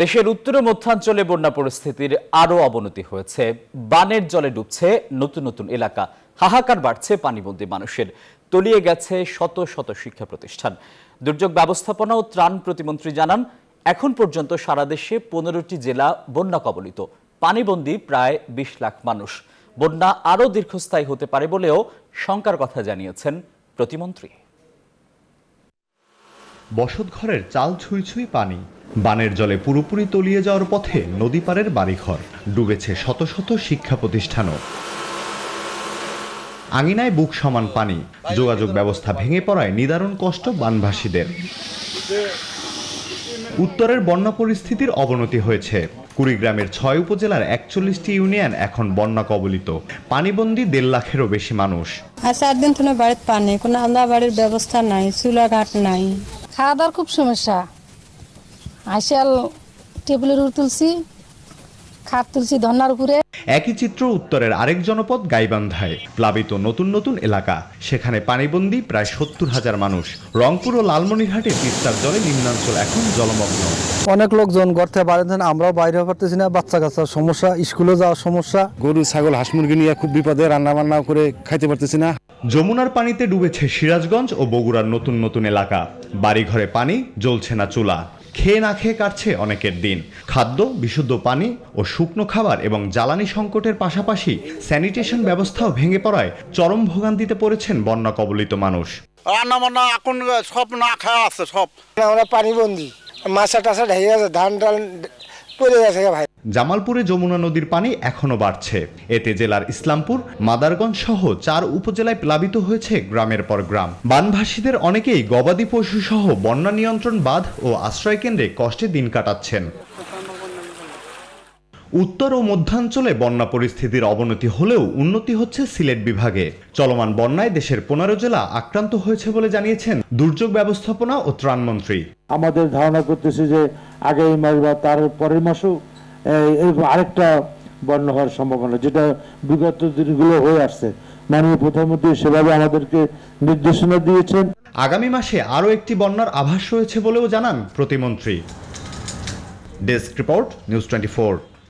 দেশের উত্তর মধ্যাঞ্চলে বন্যা পরিস্থিতির আরও অবনতি হয়েছে বানের জলে ডুবছে নতুন নতুন এলাকা হাহাকার বাড়ছে পানিবন্দী মানুষের তলিয়ে গেছে শত শত শিক্ষা প্রতিষ্ঠান দুর্যোগ ব্যবস্থাপনা ও ত্রাণ প্রতিমন্ত্রী জানান এখন পর্যন্ত সারা দেশে পনেরোটি জেলা বন্যা কবলিত পানিবন্দী প্রায় বিশ লাখ মানুষ বন্যা আরও দীর্ঘস্থায়ী হতে পারে বলেও শঙ্কার কথা জানিয়েছেন প্রতিমন্ত্রী বসতঘরের চাল ছুঁই ছুঁই পানি বানের জলে পুরোপুরি তলিয়ে যাওয়ার পথে নদী পারের বাড়িঘর ডুবেছে শত শত শিক্ষা প্রতিষ্ঠানও আঙিনায় বুক সমান পানি যোগাযোগ ব্যবস্থা ভেঙে পড়ায় নিদারুণ কষ্ট বানভাসীদের উত্তরের বন্যা পরিস্থিতির অবনতি হয়েছে কুড়িগ্রামের ছয় উপজেলার একচল্লিশটি ইউনিয়ন এখন বন্যা কবলিত পানিবন্দী দেড় লাখেরও বেশি মানুষ আর চার দিন থেকে পানি কোনো আন্দা বাড়ির ব্যবস্থা নাই চুলাঘাট নাই খাওয়া দাওয়ার খুব সমস্যা আইসাল টেবিলের উপর তুলছি খাট তুলছি ধন্যার উপরে একই চিত্র উত্তরের আরেক জনপদ গাইবান্ধায় প্লাবিত নতুন নতুন এলাকা সেখানে পানিবন্দি প্রায় সত্তর হাজার মানুষ রংপুর ও লালমনিরহাটে তিস্তার জলে নিম্নাঞ্চল এখন জলমগ্ন অনেক লোকজন গর্তে বাড়েছেন আমরাও বাইরে পারতেছি না বাচ্চা কাচ্চার সমস্যা স্কুলে যাওয়ার সমস্যা গরু ছাগল হাঁস মুরগি নিয়ে খুব বিপদে রান্না বান্না করে খাইতে পারতেছি না যমুনার পানিতে ডুবেছে সিরাজগঞ্জ ও বগুড়ার নতুন নতুন এলাকা বাড়িঘরে পানি জ্বলছে না চুলা খেয়ে না খেয়ে কাটছে অনেকের দিন খাদ্য বিশুদ্ধ পানি ও শুকনো খাবার এবং জ্বালানি সংকটের পাশাপাশি স্যানিটেশন ব্যবস্থাও ভেঙে পড়ায় চরম ভোগান্তিতে পড়েছেন বন্যা কবলিত মানুষ রান্না বান্না এখন সব না খাওয়া আছে সব আমরা পানিবন্দি মাছা টাছা ঢেয়ে আছে ধান ডাল গেছে ভাই জামালপুরে যমুনা নদীর পানি এখনও বাড়ছে এতে জেলার ইসলামপুর মাদারগঞ্জ সহ চার উপজেলায় প্লাবিত হয়েছে গ্রামের পর গ্রাম বানভাসীদের অনেকেই গবাদি পশু সহ বন্যা নিয়ন্ত্রণ বাঁধ ও আশ্রয় কেন্দ্রে কষ্টে দিন কাটাচ্ছেন উত্তর ও মধ্যাঞ্চলে বন্যা পরিস্থিতির অবনতি হলেও উন্নতি হচ্ছে সিলেট বিভাগে চলমান বন্যায় দেশের পনেরো জেলা আক্রান্ত হয়েছে বলে জানিয়েছেন দুর্যোগ ব্যবস্থাপনা ও ত্রাণমন্ত্রী আমাদের ধারণা করতেছি যে আগামী মাস বা তার পরের মাসেও এরকম আরেকটা বন্য হওয়ার সম্ভাবনা যেটা বিগত দিনগুলো হয়ে আসছে মাননীয় প্রধানমন্ত্রী সেভাবে আমাদেরকে নির্দেশনা দিয়েছেন আগামী মাসে আরও একটি বন্যার আভাস রয়েছে বলেও জানান প্রতিমন্ত্রী ডেস্ক রিপোর্ট নিউজ টোয়েন্টি